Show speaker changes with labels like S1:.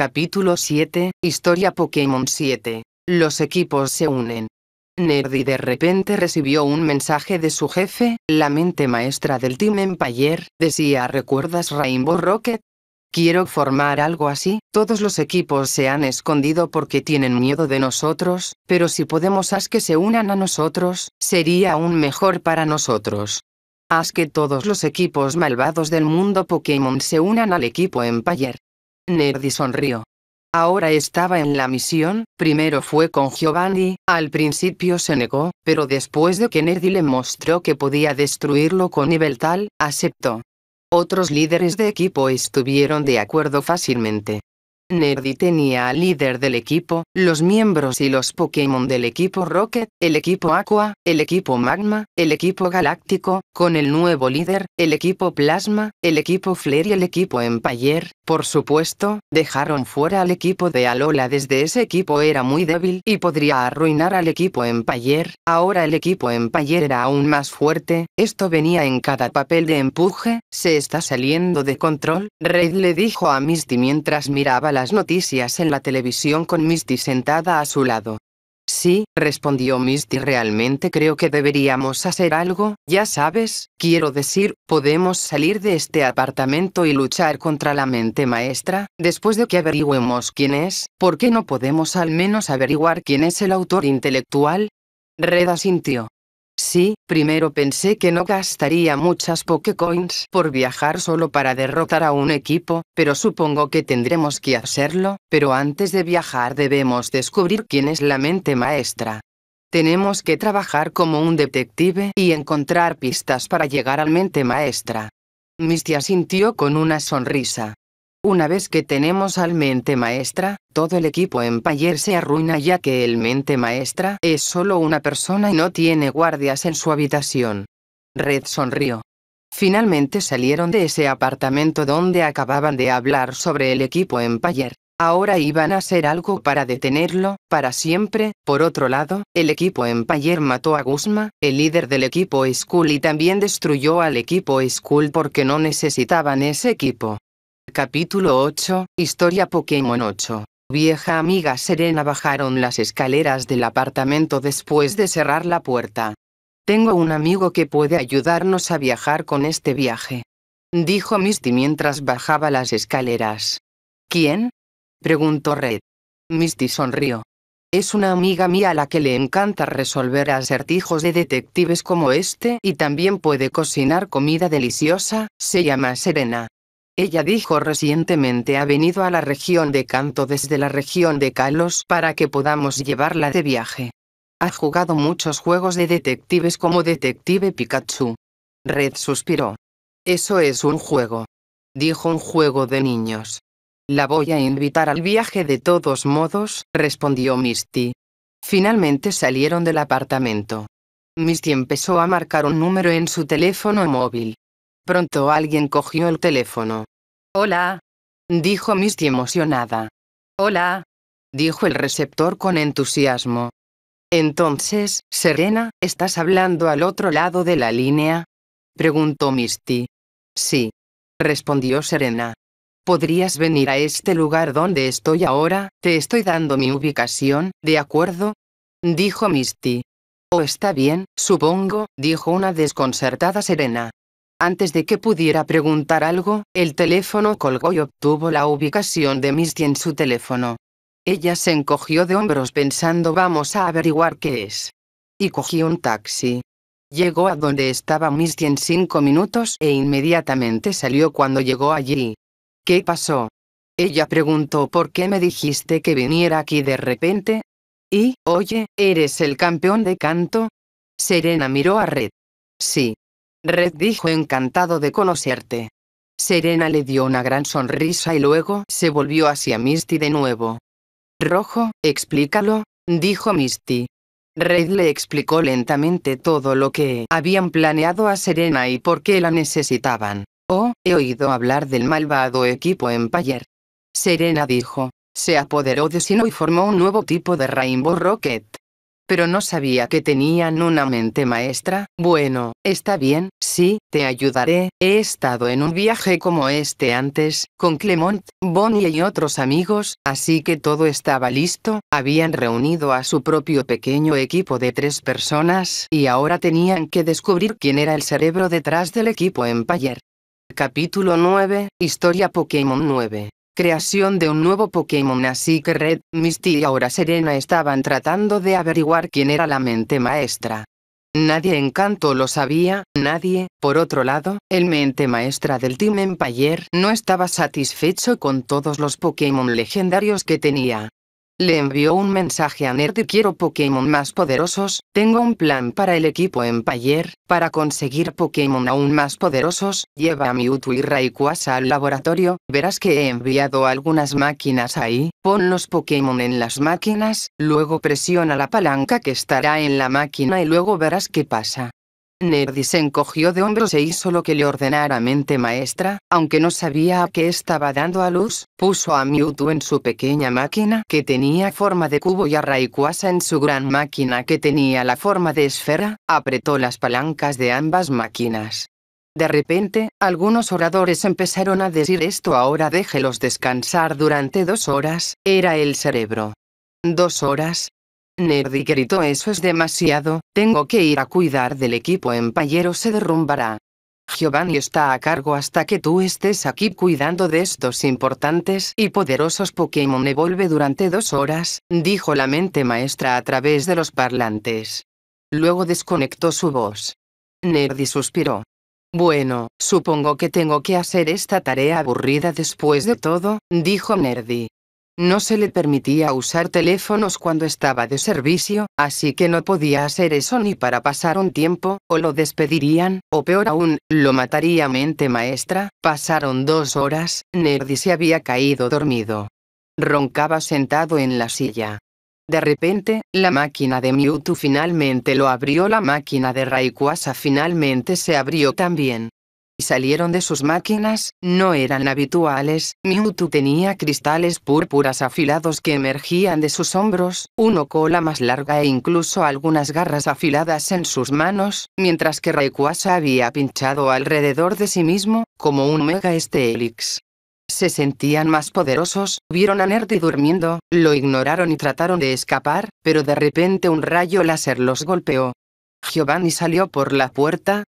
S1: Capítulo 7, Historia Pokémon 7. Los equipos se unen. Nerdy de repente recibió un mensaje de su jefe, la mente maestra del Team Empire, decía ¿Recuerdas Rainbow Rocket? Quiero formar algo así, todos los equipos se han escondido porque tienen miedo de nosotros, pero si podemos haz que se unan a nosotros, sería aún mejor para nosotros. Haz que todos los equipos malvados del mundo Pokémon se unan al equipo Empire. Nerdy sonrió. Ahora estaba en la misión, primero fue con Giovanni, al principio se negó, pero después de que Nerdy le mostró que podía destruirlo con nivel tal, aceptó. Otros líderes de equipo estuvieron de acuerdo fácilmente. Nerdy tenía al líder del equipo, los miembros y los Pokémon del equipo Rocket, el equipo Aqua, el equipo Magma, el equipo Galáctico, con el nuevo líder, el equipo Plasma, el equipo Flare y el equipo Empire, por supuesto, dejaron fuera al equipo de Alola desde ese equipo era muy débil y podría arruinar al equipo Empire, ahora el equipo Empire era aún más fuerte, esto venía en cada papel de empuje, se está saliendo de control, Red le dijo a Misty mientras miraba la noticias en la televisión con Misty sentada a su lado. Sí, respondió Misty, realmente creo que deberíamos hacer algo, ya sabes, quiero decir, podemos salir de este apartamento y luchar contra la mente maestra, después de que averigüemos quién es, ¿por qué no podemos al menos averiguar quién es el autor intelectual? Reda sintió. Sí, primero pensé que no gastaría muchas Pokécoins por viajar solo para derrotar a un equipo, pero supongo que tendremos que hacerlo, pero antes de viajar debemos descubrir quién es la mente maestra. Tenemos que trabajar como un detective y encontrar pistas para llegar al mente maestra. Misty asintió con una sonrisa. Una vez que tenemos al mente maestra, todo el equipo en se arruina ya que el mente maestra es solo una persona y no tiene guardias en su habitación. Red sonrió. Finalmente salieron de ese apartamento donde acababan de hablar sobre el equipo en Ahora iban a hacer algo para detenerlo, para siempre. Por otro lado, el equipo Empire mató a Guzma, el líder del equipo Skull y también destruyó al equipo Skull porque no necesitaban ese equipo. Capítulo 8, Historia Pokémon 8. Vieja amiga Serena bajaron las escaleras del apartamento después de cerrar la puerta. Tengo un amigo que puede ayudarnos a viajar con este viaje. Dijo Misty mientras bajaba las escaleras. ¿Quién? Preguntó Red. Misty sonrió. Es una amiga mía a la que le encanta resolver acertijos de detectives como este y también puede cocinar comida deliciosa, se llama Serena. Ella dijo recientemente ha venido a la región de Canto desde la región de Kalos para que podamos llevarla de viaje. Ha jugado muchos juegos de detectives como Detective Pikachu. Red suspiró. Eso es un juego. Dijo un juego de niños. La voy a invitar al viaje de todos modos, respondió Misty. Finalmente salieron del apartamento. Misty empezó a marcar un número en su teléfono móvil. Pronto alguien cogió el teléfono. Hola. Dijo Misty emocionada. Hola. Dijo el receptor con entusiasmo. Entonces, Serena, ¿estás hablando al otro lado de la línea? Preguntó Misty. Sí. Respondió Serena. ¿Podrías venir a este lugar donde estoy ahora? Te estoy dando mi ubicación, ¿de acuerdo? Dijo Misty. Oh, está bien, supongo, dijo una desconcertada Serena. Antes de que pudiera preguntar algo, el teléfono colgó y obtuvo la ubicación de Misty en su teléfono. Ella se encogió de hombros pensando vamos a averiguar qué es. Y cogió un taxi. Llegó a donde estaba Misty en cinco minutos e inmediatamente salió cuando llegó allí. ¿Qué pasó? Ella preguntó por qué me dijiste que viniera aquí de repente. Y, oye, ¿eres el campeón de canto? Serena miró a Red. Sí, Red dijo encantado de conocerte. Serena le dio una gran sonrisa y luego se volvió hacia Misty de nuevo. Rojo, explícalo, dijo Misty. Red le explicó lentamente todo lo que habían planeado a Serena y por qué la necesitaban. Oh, he oído hablar del malvado equipo Empire. Serena dijo, se apoderó de Sino y formó un nuevo tipo de Rainbow Rocket pero no sabía que tenían una mente maestra. Bueno, está bien, sí, te ayudaré. He estado en un viaje como este antes, con Clement, Bonnie y otros amigos, así que todo estaba listo. Habían reunido a su propio pequeño equipo de tres personas y ahora tenían que descubrir quién era el cerebro detrás del equipo Empire. Capítulo 9, Historia Pokémon 9 creación de un nuevo Pokémon así que Red, Misty y ahora Serena estaban tratando de averiguar quién era la mente maestra. Nadie en Canto lo sabía, nadie, por otro lado, el mente maestra del Team Empire no estaba satisfecho con todos los Pokémon legendarios que tenía, le envió un mensaje a Nerd y quiero Pokémon más poderosos, tengo un plan para el equipo Payer, para conseguir Pokémon aún más poderosos, lleva a Mewtwo y Rayquaza al laboratorio, verás que he enviado algunas máquinas ahí, pon los Pokémon en las máquinas, luego presiona la palanca que estará en la máquina y luego verás qué pasa. Nerdy se encogió de hombros e hizo lo que le ordenara mente maestra, aunque no sabía a qué estaba dando a luz, puso a Mewtwo en su pequeña máquina que tenía forma de cubo y a Rayquaza en su gran máquina que tenía la forma de esfera, apretó las palancas de ambas máquinas. De repente, algunos oradores empezaron a decir esto ahora déjelos descansar durante dos horas, era el cerebro. Dos horas, Nerdy gritó eso es demasiado, tengo que ir a cuidar del equipo empallero se derrumbará. Giovanni está a cargo hasta que tú estés aquí cuidando de estos importantes y poderosos Pokémon Evolve durante dos horas, dijo la mente maestra a través de los parlantes. Luego desconectó su voz. Nerdy suspiró. Bueno, supongo que tengo que hacer esta tarea aburrida después de todo, dijo Nerdy. No se le permitía usar teléfonos cuando estaba de servicio, así que no podía hacer eso ni para pasar un tiempo, o lo despedirían, o peor aún, lo mataría mente maestra. Pasaron dos horas, Nerdy se había caído dormido. Roncaba sentado en la silla. De repente, la máquina de Mewtwo finalmente lo abrió, la máquina de Rayquaza finalmente se abrió también salieron de sus máquinas, no eran habituales, Mewtwo tenía cristales púrpuras afilados que emergían de sus hombros, una cola más larga e incluso algunas garras afiladas en sus manos, mientras que Rayquaza había pinchado alrededor de sí mismo, como un mega Stelix se sentían más poderosos, vieron a Nerdy durmiendo, lo ignoraron y trataron de escapar, pero de repente un rayo láser los golpeó. Giovanni salió por la puerta,